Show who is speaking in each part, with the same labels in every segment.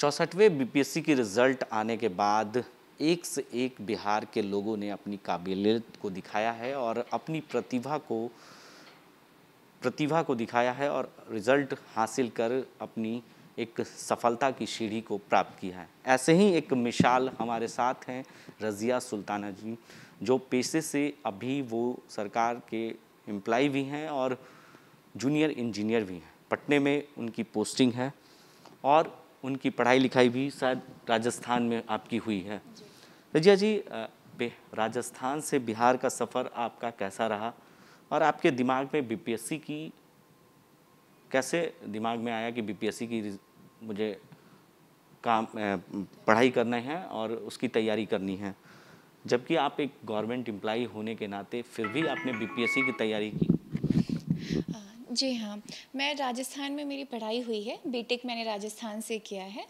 Speaker 1: चौंसठवें BPSC की result आने के बाद एक से एक बिहार के लोगों ने अपनी काबिलियत को दिखाया है और अपनी प्रतिभा को प्रतिभा को दिखाया है और रिज़ल्ट हासिल कर अपनी एक सफलता की सीढ़ी को प्राप्त किया है ऐसे ही एक मिसाल हमारे साथ हैं रज़िया सुल्ताना जी जो पेशे से अभी वो सरकार के एम्प्लॉय भी हैं और जूनियर इंजीनियर भी हैं पटने में उनकी पोस्टिंग है और उनकी पढ़ाई लिखाई भी शायद राजस्थान में आपकी हुई है रजिया जी राजस्थान से बिहार का सफ़र आपका कैसा रहा और आपके दिमाग में बीपीएससी की कैसे दिमाग में आया कि बीपीएससी की मुझे काम पढ़ाई करना है और उसकी तैयारी करनी है जबकि आप एक गवर्नमेंट एम्प्लाई होने के नाते फिर भी आपने बीपीएससी की तैयारी की
Speaker 2: जी हाँ मैं राजस्थान में मेरी पढ़ाई हुई है बीटेक मैंने राजस्थान से किया है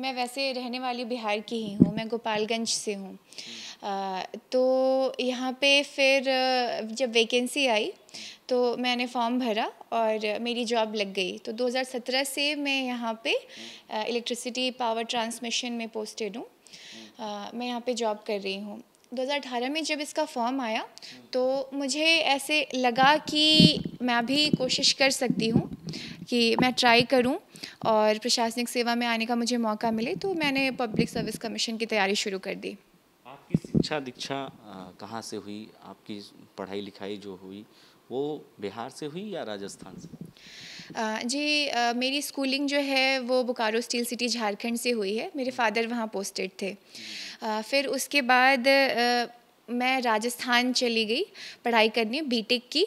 Speaker 2: मैं वैसे रहने वाली बिहार की ही हूँ मैं गोपालगंज से हूँ तो यहाँ पे फिर जब वैकेंसी आई तो मैंने फॉर्म भरा और मेरी जॉब लग गई तो 2017 से मैं यहाँ पे इलेक्ट्रिसिटी पावर ट्रांसमिशन में पोस्टेड हूँ मैं यहाँ पे जॉब कर रही हूँ 2018 में जब इसका फॉर्म आया तो मुझे ऐसे लगा कि मैं भी कोशिश कर सकती हूँ कि मैं ट्राई करूं और प्रशासनिक सेवा में आने का मुझे मौका मिले तो मैंने पब्लिक सर्विस कमीशन की तैयारी शुरू कर दी
Speaker 1: आपकी शिक्षा दीक्षा कहाँ से हुई आपकी पढ़ाई लिखाई जो हुई वो बिहार से हुई या राजस्थान से
Speaker 2: जी मेरी स्कूलिंग जो है वो बोकारो स्टील सिटी झारखंड से हुई है मेरे फादर वहाँ पोस्टेड थे फिर उसके बाद मैं राजस्थान चली गई पढ़ाई करने बीटेक की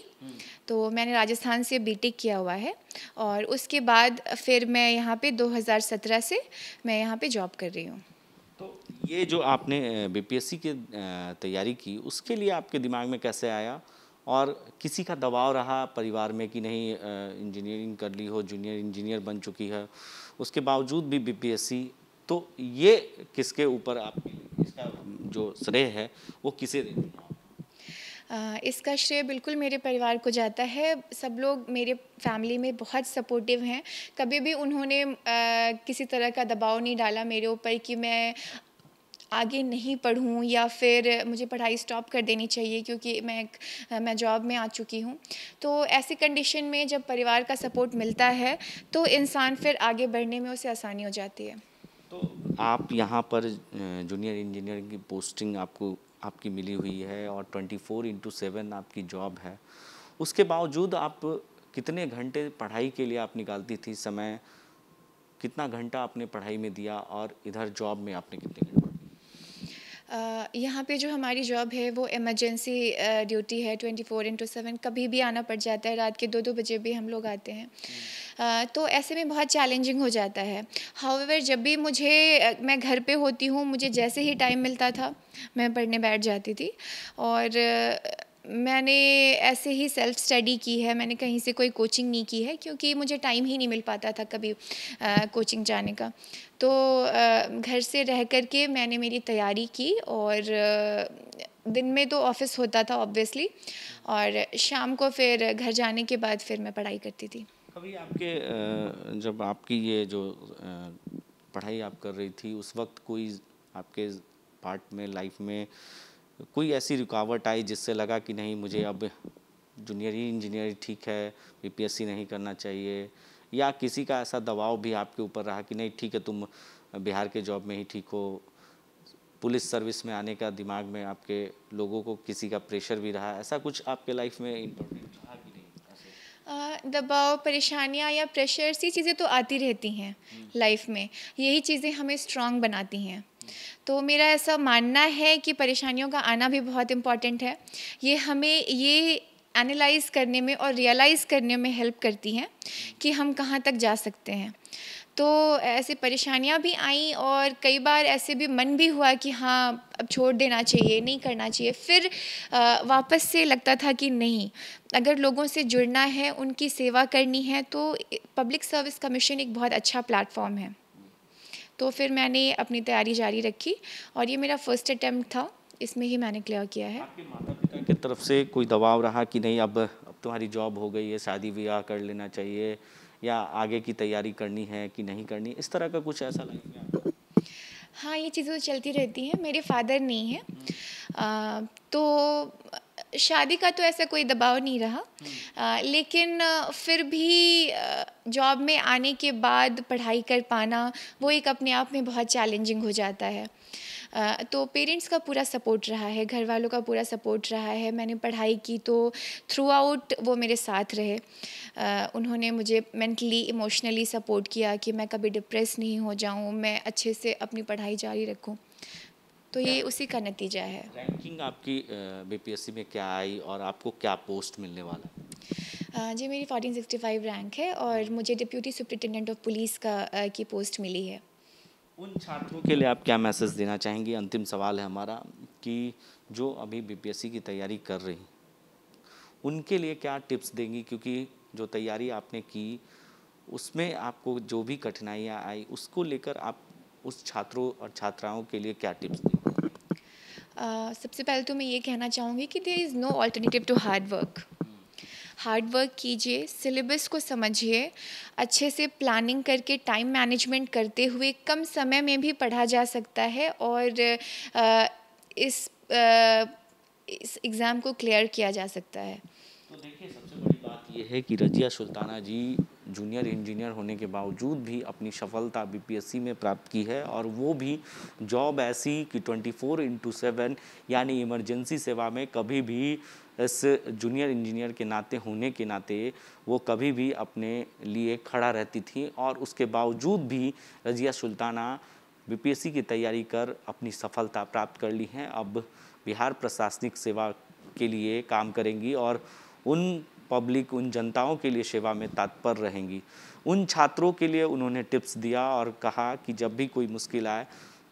Speaker 2: तो मैंने राजस्थान से बीटेक किया हुआ है और उसके बाद फिर मैं यहाँ पे 2017 से मैं यहाँ पे जॉब कर रही हूँ
Speaker 1: तो ये जो आपने बीपीएससी की तैयारी की उसके लिए आपके दिमाग में कैसे आया और किसी का दबाव रहा परिवार में कि नहीं इंजीनियरिंग कर ली हो जूनियर इंजीनियर बन चुकी है उसके बावजूद भी बीपीएससी तो ये किसके ऊपर आप इसका जो श्रेय है वो किसे दे
Speaker 2: इसका श्रेय बिल्कुल मेरे परिवार को जाता है सब लोग मेरे फैमिली में बहुत सपोर्टिव हैं कभी भी उन्होंने किसी तरह का दबाव नहीं डाला मेरे ऊपर कि मैं आगे नहीं पढूँ या फिर मुझे पढ़ाई स्टॉप कर देनी चाहिए क्योंकि मैं मैं जॉब में आ चुकी हूँ तो ऐसी कंडीशन में जब परिवार का सपोर्ट मिलता है तो इंसान फिर आगे बढ़ने में उसे आसानी हो जाती है
Speaker 1: तो आप यहाँ पर जूनियर इंजीनियर की पोस्टिंग आपको आपकी मिली हुई है और ट्वेंटी फोर इंटू सेवन आपकी जॉब है उसके बावजूद आप कितने घंटे पढ़ाई के लिए आप निकालती थी समय कितना घंटा आपने पढ़ाई में दिया और इधर जॉब में आपने कितने
Speaker 2: यहाँ पे जो हमारी जॉब है वो इमरजेंसी ड्यूटी है ट्वेंटी फोर इंटू सेवन कभी भी आना पड़ जाता है रात के दो दो बजे भी हम लोग आते हैं हम्म। तो ऐसे में बहुत चैलेंजिंग हो जाता है हाउएवर जब भी मुझे मैं घर पे होती हूँ मुझे जैसे ही टाइम मिलता था मैं पढ़ने बैठ जाती थी और मैंने ऐसे ही सेल्फ स्टडी की है मैंने कहीं से कोई कोचिंग नहीं की है क्योंकि मुझे टाइम ही नहीं मिल पाता था कभी आ, कोचिंग जाने का तो आ, घर से रह कर के मैंने मेरी तैयारी की और आ, दिन में तो ऑफिस होता था ऑब्वियसली और शाम को फिर घर जाने के बाद फिर मैं पढ़ाई करती थी
Speaker 1: कभी आपके जब आपकी ये जो पढ़ाई आप कर रही थी उस वक्त कोई आपके पार्ट में लाइफ में कोई ऐसी रुकावट आई जिससे लगा कि नहीं मुझे अब जूनियर इंजीनियर ठीक है बीपीएससी नहीं करना चाहिए या किसी का ऐसा दबाव भी आपके ऊपर रहा कि नहीं ठीक है तुम बिहार के जॉब में ही ठीक हो पुलिस सर्विस में आने का दिमाग में आपके लोगों को किसी का प्रेशर भी रहा ऐसा कुछ आपके लाइफ में इम्पोर्टेंट रहा कि
Speaker 2: नहीं दबाव परेशानियाँ या प्रेशर सी चीज़ें तो आती रहती हैं लाइफ हम्म। में यही चीज़ें हमें स्ट्रांग बनाती हैं तो मेरा ऐसा मानना है कि परेशानियों का आना भी बहुत इम्पॉर्टेंट है ये हमें ये एनालाइज करने में और रियलाइज़ करने में हेल्प करती हैं कि हम कहाँ तक जा सकते हैं तो ऐसे परेशानियाँ भी आईं और कई बार ऐसे भी मन भी हुआ कि हाँ अब छोड़ देना चाहिए नहीं करना चाहिए फिर आ, वापस से लगता था कि नहीं अगर लोगों से जुड़ना है उनकी सेवा करनी है तो पब्लिक सर्विस कमीशन एक बहुत अच्छा प्लेटफॉर्म है तो फिर मैंने अपनी तैयारी जारी रखी और ये मेरा फर्स्ट अटैम्प्ट था इसमें ही मैंने क्लियर किया है आपके माता
Speaker 1: पिता की तरफ से कोई दबाव रहा कि नहीं अब अब तुम्हारी जॉब हो गई है शादी ब्याह कर लेना चाहिए या आगे की तैयारी करनी है कि नहीं करनी इस तरह का कुछ ऐसा लाइफ
Speaker 2: हाँ ये चीज़ें तो चलती रहती हैं मेरे फादर नहीं हैं हम्म। तो शादी का तो ऐसा कोई दबाव नहीं रहा आ, हम्म। लेकिन फिर भी जॉब में आने के बाद पढ़ाई कर पाना वो एक अपने आप में बहुत चैलेंजिंग हो जाता है तो पेरेंट्स का पूरा सपोर्ट रहा है घर वालों का पूरा सपोर्ट रहा है मैंने पढ़ाई की तो थ्रू आउट वो मेरे साथ रहे उन्होंने मुझे मेंटली इमोशनली सपोर्ट किया कि मैं कभी डिप्रेस नहीं हो जाऊँ मैं अच्छे से अपनी पढ़ाई जारी रखूँ तो ये उसी का नतीजा है
Speaker 1: रैंकिंग आपकी बीपीएससी में क्या आई और आपको क्या पोस्ट मिलने वाला
Speaker 2: जी मेरी 1465 रैंक है और hmm. मुझे डिप्यूटी सुप्रिटेंडेंट ऑफ पुलिस का की पोस्ट मिली है उन
Speaker 1: छात्रों के लिए आप क्या मैसेज देना चाहेंगे अंतिम सवाल है हमारा कि जो अभी बीपीएससी की तैयारी कर रही उनके लिए क्या टिप्स देंगी क्योंकि जो तैयारी आपने की उसमें आपको जो भी कठिनाइयाँ आई उसको लेकर आप उस छात्रों और छात्राओं के लिए क्या टिप्स देंगे
Speaker 2: सबसे पहले तो मैं ये कहना चाहूँगी कि there is no alternative to hard work hard work कीजिए सिलेबस को समझिए अच्छे से प्लानिंग करके टाइम मैनेजमेंट करते हुए कम समय में भी पढ़ा जा सकता है और इस इस एग्ज़ाम को क्लियर किया जा सकता है तो
Speaker 1: देखिए सबसे बड़ी बात यह है कि रजिया सुल्ताना जी जूनियर इंजीनियर होने के बावजूद भी अपनी सफलता बीपीएससी में प्राप्त की है और वो भी जॉब ऐसी कि 24 फोर इंटू सेवन यानी इमरजेंसी सेवा में कभी भी इस जूनियर इंजीनियर के नाते होने के नाते वो कभी भी अपने लिए खड़ा रहती थी और उसके बावजूद भी रजिया सुल्ताना बीपीएससी की तैयारी कर अपनी सफलता प्राप्त कर ली है अब बिहार प्रशासनिक सेवा के लिए काम करेंगी और उन पब्लिक उन जनताओं के लिए सेवा में तत्पर रहेंगी उन छात्रों के लिए उन्होंने टिप्स दिया और कहा कि जब भी कोई मुश्किल आए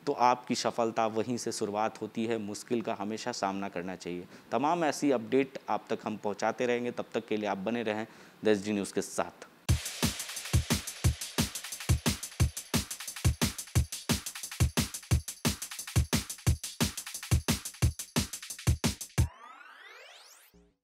Speaker 1: तो आपकी सफलता वहीं से शुरुआत होती है मुश्किल का हमेशा सामना करना चाहिए तमाम ऐसी अपडेट आप तक हम पहुंचाते रहेंगे तब तक के लिए आप बने रहें दस जी न्यूज़ के साथ